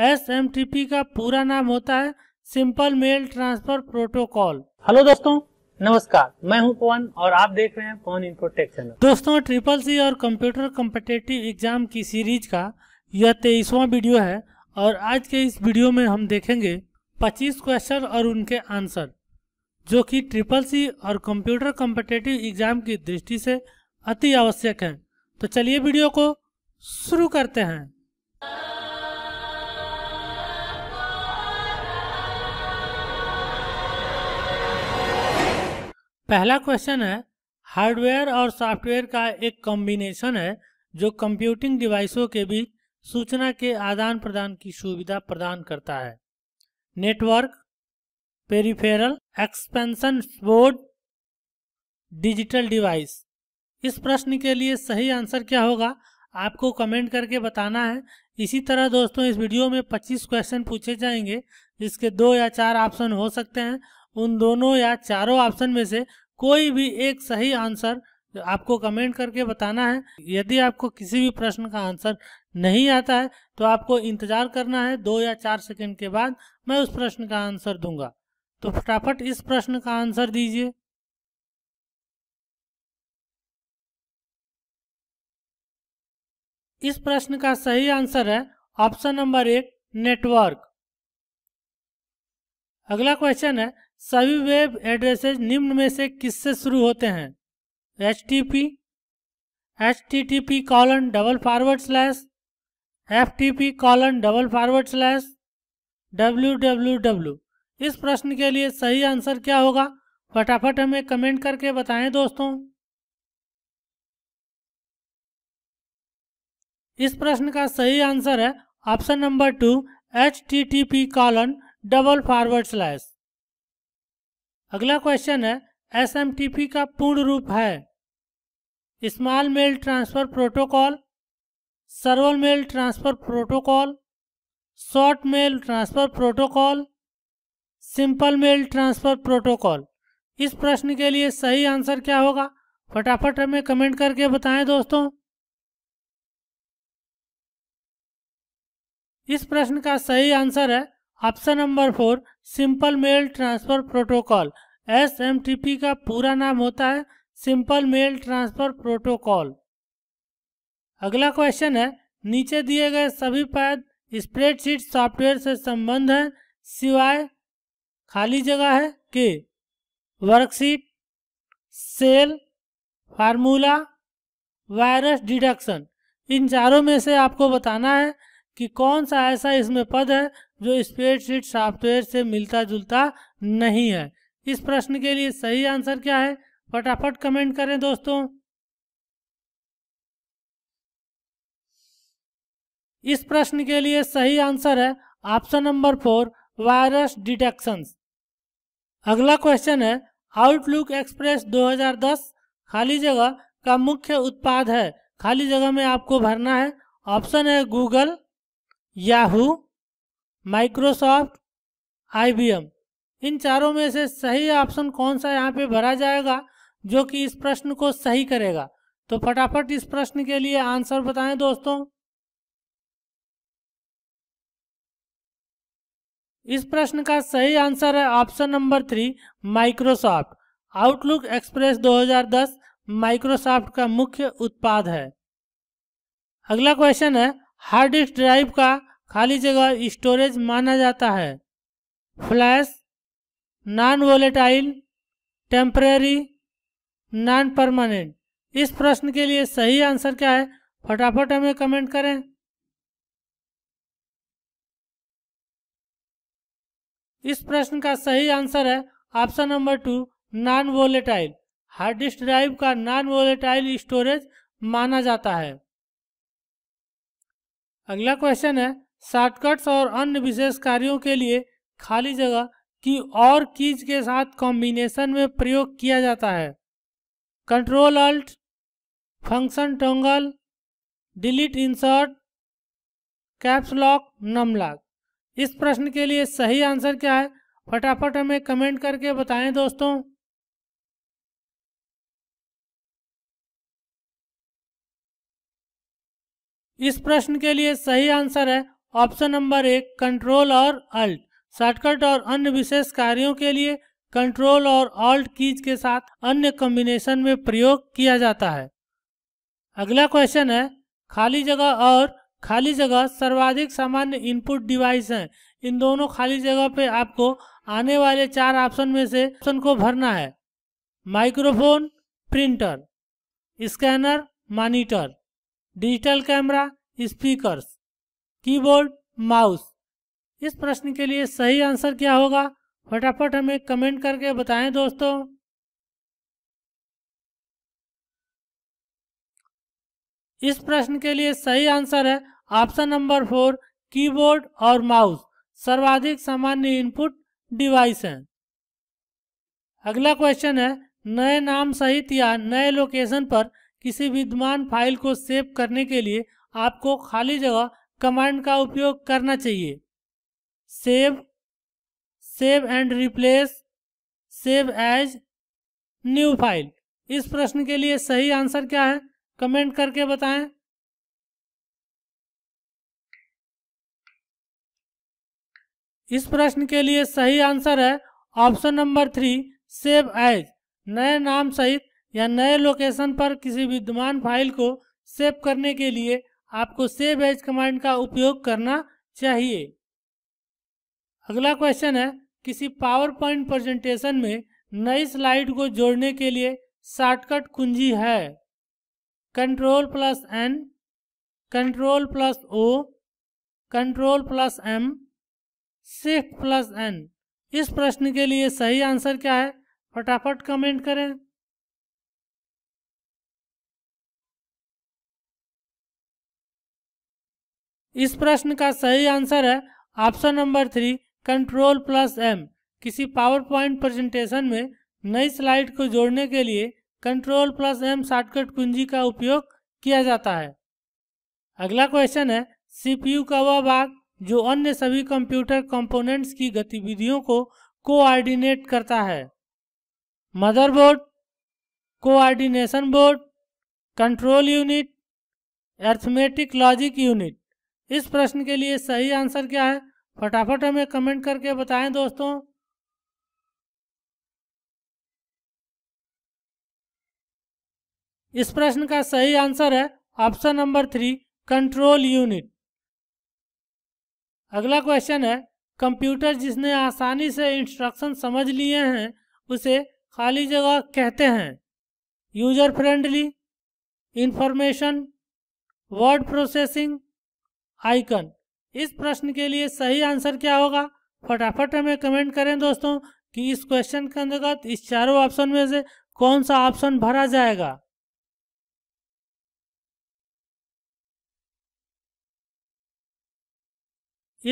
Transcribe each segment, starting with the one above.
S का पूरा नाम होता है simple mail transfer protocol hello दोस्तों नमस्कार मैं हूं पवन और आप देख रहे हैं पवन इन्फोटेक चैनल दोस्तों ट्रिपल सी और कंप्यूटर कम्पिटेटिव एग्जाम की सीरीज का यह तेईसवा वीडियो है और आज के इस वीडियो में हम देखेंगे 25 क्वेश्चन और उनके आंसर जो कि ट्रिपल सी और कंप्यूटर कम्पिटेटिव एग्जाम की दृष्टि से अति आवश्यक है तो चलिए वीडियो को शुरू करते हैं पहला क्वेश्चन है हार्डवेयर और सॉफ्टवेयर का एक कॉम्बिनेशन है जो कंप्यूटिंग डिवाइसों के बीच सूचना के आदान प्रदान की सुविधा प्रदान करता है network peripheral expansion board digital device इस प्रश्न के लिए सही आंसर क्या होगा आपको कमेंट करके बताना है इसी तरह दोस्तों इस वीडियो में 25 क्वेश्चन पूछे जाएंगे जिसके दो या चार ऑप्शन हो सकते हैं उन दोनों या चारों ऑप्शन में से कोई भी एक सही आंसर आपको कमेंट करके बताना है यदि आपको किसी भी प्रश्न का आंसर नहीं आता है तो आपको इंतजार करना है दो या चार सेकंड के बाद मैं उस प्रश्न का आंसर दूंगा तो फटाफट इस प्रश्न का आंसर दीजिए इस प्रश्न का सही आंसर है ऑप्शन नंबर एक नेटवर्क अगला क्वेश्चन है सभी वेब एड्रेसेस निम्न में से किससे शुरू होते हैं H T P H T T P colon double forward slash F T P colon double forward slash W W W इस प्रश्न के लिए सही आंसर क्या होगा फटाफट हमें कमेंट करके बताएं दोस्तों इस प्रश्न का सही आंसर है option number two H T T P colon double forward slash अगला क्वेश्चन है एस का पूर्ण रूप है small mail transfer protocol server mail transfer protocol short mail transfer protocol simple mail transfer protocol इस प्रश्न के लिए सही आंसर क्या होगा फटाफट हमें कमेंट करके बताएं दोस्तों इस प्रश्न का सही आंसर है option number four simple mail transfer protocol S का पूरा नाम होता है सिंपल मेल ट्रांसफ़र प्रोटोकॉल अगला क्वेश्चन है नीचे दिए गए सभी पद स्प्रेडशीट सॉफ्टवेयर से संबंध है सिवाय खाली जगह है के worksheet cell formula virus deduction इन चारों में से आपको बताना है कि कौन सा ऐसा इसमें पद है जो स्प्रेडशीट सॉफ्टवेयर से मिलता जुलता नहीं है इस प्रश्न के लिए सही आंसर क्या है फटाफट कमेंट करें दोस्तों इस प्रश्न के लिए सही आंसर है option number four virus detection अगला क्वेश्चन है आउटलुक एक्सप्रेस 2010 खाली जगह का मुख्य उत्पाद है खाली जगह में आपको भरना है ऑप्शन है गूगल याहू माइक्रोसॉफ्ट आई इन चारों में से सही ऑप्शन कौन सा यहाँ पे भरा जाएगा जो कि इस प्रश्न को सही करेगा तो फटाफट इस प्रश्न के लिए आंसर बताएं दोस्तों इस प्रश्न का सही आंसर है option number three Microsoft Outlook Express 2010 Microsoft का मुख्य उत्पाद है अगला क्वेश्चन है हार्ड डिस्क ड्राइव का खाली जगह स्टोरेज माना जाता है flash non volatile temporary non permanent इस प्रश्न के लिए सही आंसर क्या है फटाफट हमें कमेंट करें इस प्रश्न का सही आंसर है option number two non volatile hard disk drive का नॉन वोलेटाइल स्टोरेज माना जाता है अगला क्वेश्चन है शॉर्टकट्स और अन्य विशेष कार्यों के लिए खाली जगह की और कीज के साथ कॉम्बिनेशन में प्रयोग किया जाता है control alt function toggle delete insert caps lock num lock इस प्रश्न के लिए सही आंसर क्या है फटाफट हमें कमेंट करके बताएं दोस्तों इस प्रश्न के लिए सही आंसर है ऑप्शन नंबर एक कंट्रोल और अल्ट शॉर्टकट और अन्य विशेष कार्यों के लिए कंट्रोल और ऑल्ट कीज के साथ अन्य कॉम्बिनेशन में प्रयोग किया जाता है अगला क्वेश्चन है खाली जगह और खाली जगह सर्वाधिक सामान्य इनपुट डिवाइस हैं इन दोनों खाली जगह पे आपको आने वाले चार ऑप्शन में से ऑप्शन को भरना है microphone printer scanner monitor digital camera speakers keyboard mouse इस प्रश्न के लिए सही आंसर क्या होगा फटाफट हमें कमेंट करके बताएं दोस्तों इस प्रश्न के लिए सही आंसर है ऑप्शन नंबर फोर कीबोर्ड और माउस सर्वाधिक सामान्य इनपुट डिवाइस है अगला क्वेश्चन है नए नाम सहित या नए लोकेशन पर किसी विद्यमान फाइल को सेव करने के लिए आपको खाली जगह कमांड का उपयोग करना चाहिए save save and replace save as new file इस प्रश्न के लिए सही आंसर क्या है कमेंट करके बताएं इस प्रश्न के लिए सही आंसर है option number three save as नए नाम सहित या नए लोकेशन पर किसी विद्यमान फाइल को सेव करने के लिए आपको सेव एज कमांड का उपयोग करना चाहिए अगला क्वेश्चन है किसी पावर पॉइंट प्रेजेंटेशन में नई स्लाइड को जोड़ने के लिए शॉर्टकट कुंजी है control plus N control plus O control plus M shift plus N इस प्रश्न के लिए सही आंसर क्या है फटाफट कमेंट करें इस प्रश्न का सही आंसर है option number three control plus M किसी पावर पॉइंट प्रेजेंटेशन में नई स्लाइड को जोड़ने के लिए कंट्रोल प्लस एम शॉर्टकट कुंजी का उपयोग किया जाता है अगला क्वेश्चन है सीपीयू का वह भाग जो अन्य सभी कंप्यूटर कंपोनेंट्स की गतिविधियों को कोऑर्डिनेट करता है motherboard coordination board control unit arithmetic logic unit इस प्रश्न के लिए सही आंसर क्या है फटाफट हमें कमेंट करके बताएं दोस्तों इस प्रश्न का सही आंसर है option number three control unit अगला क्वेश्चन है कंप्यूटर जिसने आसानी से इंस्ट्रक्शन समझ लिए हैं उसे खाली जगह कहते हैं user friendly information word processing icon इस प्रश्न के लिए सही आंसर क्या होगा फटाफट हमें कमेंट करें दोस्तों कि इस क्वेश्चन के अंतर्गत इस चारों ऑप्शन में से कौन सा ऑप्शन भरा जाएगा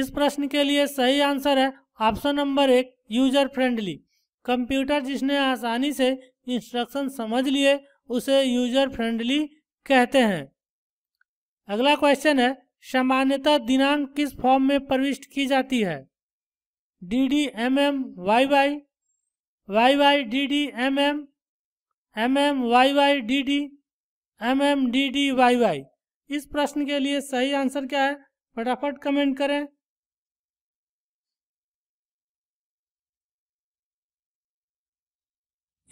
इस प्रश्न के लिए सही आंसर है ऑप्शन नंबर एक यूजर फ्रेंडली कंप्यूटर जिसने आसानी से इंस्ट्रक्शन समझ लिए उसे यूजर फ्रेंडली कहते हैं अगला क्वेश्चन है सामान्यतः दिनांक किस फॉर्म में प्रविष्ट की जाती है D D M M Y Y Y Y D D M M M M Y Y D D M M D D Y Y इस प्रश्न के लिए सही आंसर क्या है फटाफट कमेंट करें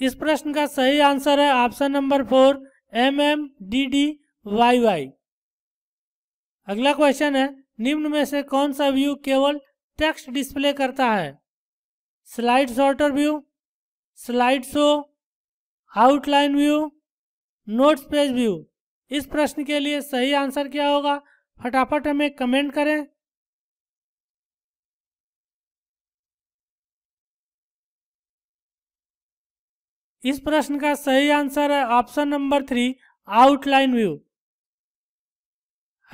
इस प्रश्न का सही आंसर है option number four M M D D Y Y अगला क्वेश्चन है निम्न में से कौन सा व्यू केवल टेक्स्ट डिस्प्ले करता है slide sorter view slide show outline view notes page view इस प्रश्न के लिए सही आंसर क्या होगा फटाफट हमें कमेंट करें इस प्रश्न का सही आंसर है option number three outline view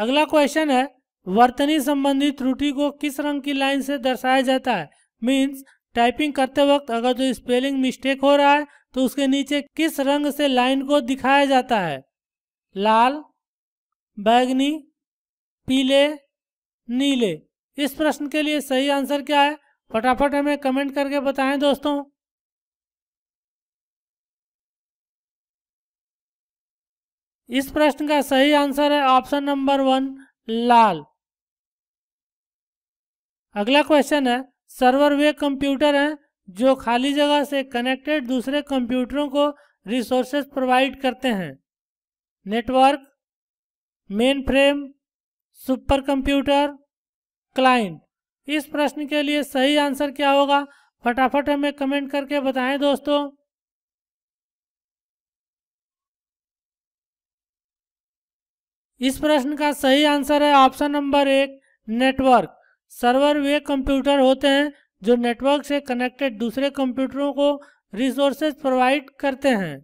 अगला क्वेश्चन है वर्तनी संबंधी त्रुटि को किस रंग की लाइन से दर्शाया जाता है मीन्स टाइपिंग करते वक्त अगर जो स्पेलिंग मिस्टेक हो रहा है तो उसके नीचे किस रंग से लाइन को दिखाया जाता है लाल बैगनी पीले नीले इस प्रश्न के लिए सही आंसर क्या है फटाफट हमें कमेंट करके बताएं दोस्तों इस प्रश्न का सही आंसर है ऑप्शन नंबर वन लाल अगला क्वेश्चन है सर्वर वे कंप्यूटर हैं जो खाली जगह से कनेक्टेड दूसरे कंप्यूटरों को रिसोर्सेस प्रोवाइड करते हैं network mainframe super computer client इस प्रश्न के लिए सही आंसर क्या होगा फटाफट हमें कमेंट करके बताएं दोस्तों इस प्रश्न का सही आंसर है ऑप्शन नंबर एक नेटवर्क सर्वर वे कंप्यूटर होते हैं जो नेटवर्क से कनेक्टेड दूसरे कंप्यूटरों को रिसोर्सेज प्रोवाइड करते हैं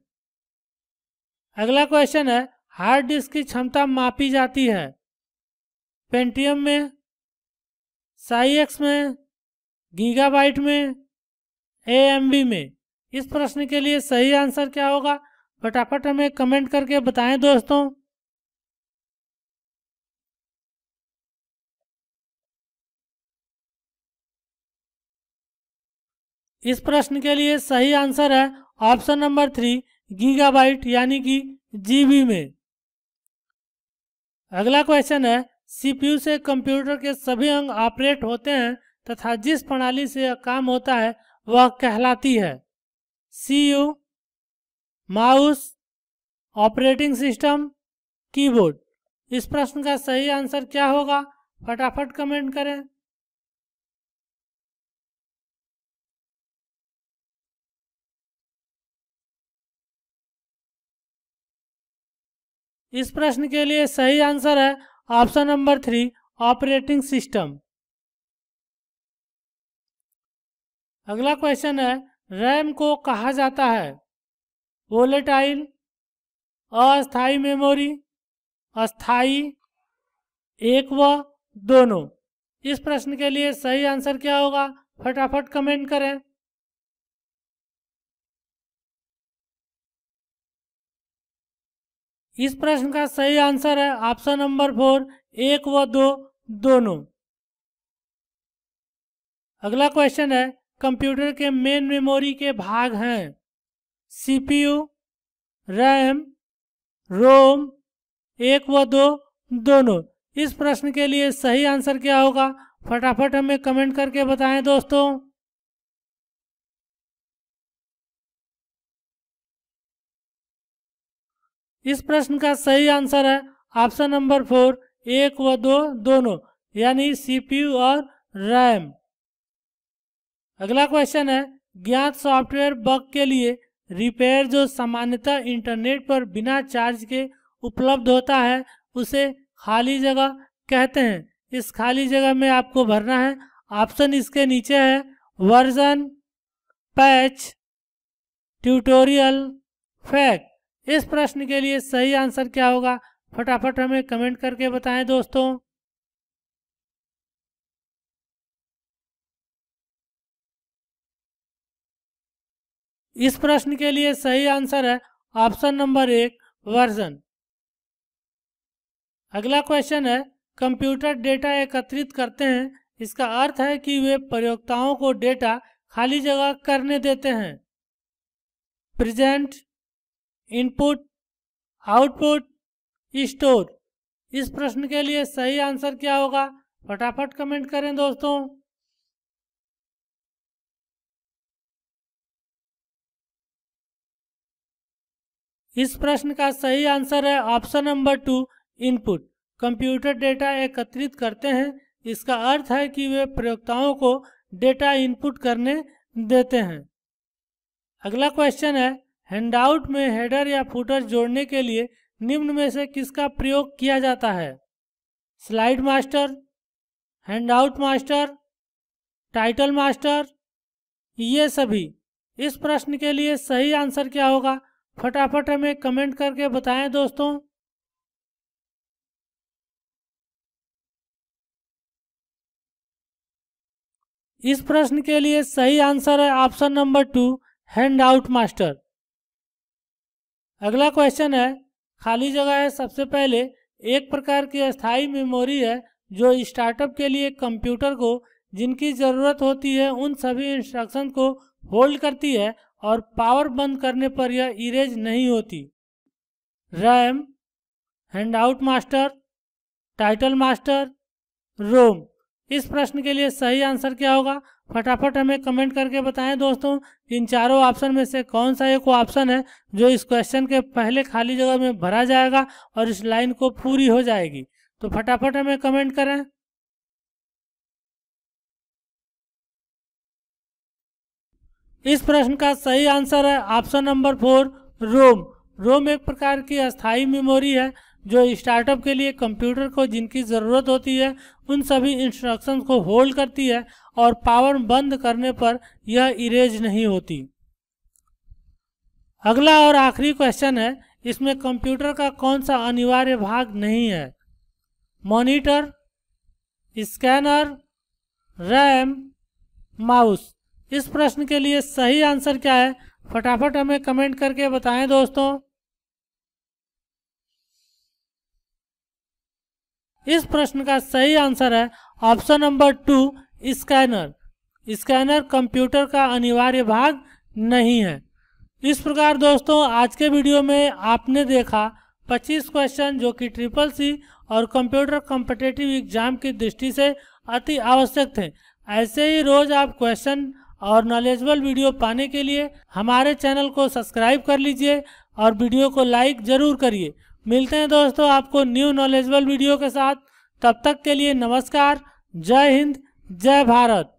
अगला क्वेश्चन है हार्ड डिस्क की क्षमता मापी जाती है पेंटियम में साइएक्स में गीगाबाइट में एएमबी में इस प्रश्न के लिए सही आंसर क्या होगा फटाफट हमें कमेंट करके बताएं दोस्तों इस प्रश्न के लिए सही आंसर है ऑप्शन नंबर थ्री गीगाबाइट यानी कि जीबी में अगला क्वेश्चन है सीपीयू से कंप्यूटर के सभी अंग ऑपरेट होते हैं तथा जिस प्रणाली से काम होता है वह कहलाती है CU mouse operating system keyboard इस प्रश्न का सही आंसर क्या होगा फटाफट कमेंट करें इस प्रश्न के लिए सही आंसर है option number three operating system अगला क्वेश्चन है रैम को कहा जाता है वोलेटाइल अस्थाई मेमोरी अस्थाई एक व दोनों इस प्रश्न के लिए सही आंसर क्या होगा फटाफट कमेंट करें इस प्रश्न का सही आंसर है ऑप्शन नंबर फोर एक व दो दोनों अगला क्वेश्चन है कंप्यूटर के मेन मेमोरी के भाग हैं सीपीयू, रैम रोम एक व दो दोनों इस प्रश्न के लिए सही आंसर क्या होगा फटाफट हमें कमेंट करके बताएं दोस्तों इस प्रश्न का सही आंसर है ऑप्शन नंबर फोर एक व दो दोनों यानी सीपीयू और रैम अगला क्वेश्चन है ज्ञात सॉफ्टवेयर बग के लिए रिपेयर जो सामान्यतः इंटरनेट पर बिना चार्ज के उपलब्ध होता है उसे खाली जगह कहते हैं इस खाली जगह में आपको भरना है ऑप्शन इसके नीचे है वर्जन पैच ट्यूटोरियल फैक इस प्रश्न के लिए सही आंसर क्या होगा फटाफट हमें कमेंट करके बताएं दोस्तों इस प्रश्न के लिए सही आंसर है ऑप्शन नंबर एक वर्जन अगला क्वेश्चन है कंप्यूटर डेटा एकत्रित करते हैं इसका अर्थ है कि वे प्रयोक्ताओं को डेटा खाली जगह करने देते हैं प्रेजेंट इनपुट आउटपुट स्टोर इस प्रश्न के लिए सही आंसर क्या होगा फटाफट कमेंट करें दोस्तों इस प्रश्न का सही आंसर है option number two input computer data एकत्रित करते हैं इसका अर्थ है कि वे प्रयोक्ताओं को डेटा इनपुट करने देते हैं अगला क्वेश्चन है हैंडआउट में हेडर या फुटर जोड़ने के लिए निम्न में से किसका प्रयोग किया जाता है slide master handout master title master ये सभी इस प्रश्न के लिए सही आंसर क्या होगा फटाफट हमें कमेंट करके बताएं दोस्तों इस प्रश्न के लिए सही आंसर है option number two handout master अगला क्वेश्चन है खाली जगह है सबसे पहले एक प्रकार की अस्थाई मेमोरी है जो स्टार्टअप के लिए कंप्यूटर को जिनकी ज़रूरत होती है उन सभी इंस्ट्रक्शन को होल्ड करती है और पावर बंद करने पर यह इरेज नहीं होती RAM handout master title master ROM इस प्रश्न के लिए सही आंसर क्या होगा फटाफट हमें कमेंट करके बताएं दोस्तों इन चारों ऑप्शन में से कौन सा एक ऑप्शन है जो इस क्वेश्चन के पहले खाली जगह में भरा जाएगा और इस लाइन को पूरी हो जाएगी तो फटाफट हमें कमेंट करें इस प्रश्न का सही आंसर है option number four ROM ROM एक प्रकार की अस्थाई मेमोरी है जो स्टार्टअप के लिए कंप्यूटर को जिनकी ज़रूरत होती है उन सभी इंस्ट्रक्शंस को होल्ड करती है और पावर बंद करने पर यह इरेज नहीं होती अगला और आखिरी क्वेश्चन है इसमें कंप्यूटर का कौन सा अनिवार्य भाग नहीं है मॉनिटर स्कैनर रैम माउस इस प्रश्न के लिए सही आंसर क्या है फटाफट हमें कमेंट करके बताएं दोस्तों इस प्रश्न का सही आंसर है option number two scanner scanner computer का अनिवार्य भाग नहीं है इस प्रकार दोस्तों आज के वीडियो में आपने देखा 25 क्वेश्चन जो कि ट्रिपल सी और कंप्यूटर कॉम्पिटेटिव एग्जाम की दृष्टि से अति आवश्यक थे ऐसे ही रोज आप क्वेश्चन और नॉलेजबल वीडियो पाने के लिए हमारे चैनल को सब्सक्राइब कर लीजिए और वीडियो को लाइक ज़रूर करिए मिलते हैं दोस्तों आपको न्यू नॉलेजबल वीडियो के साथ तब तक के लिए नमस्कार जय हिंद जय भारत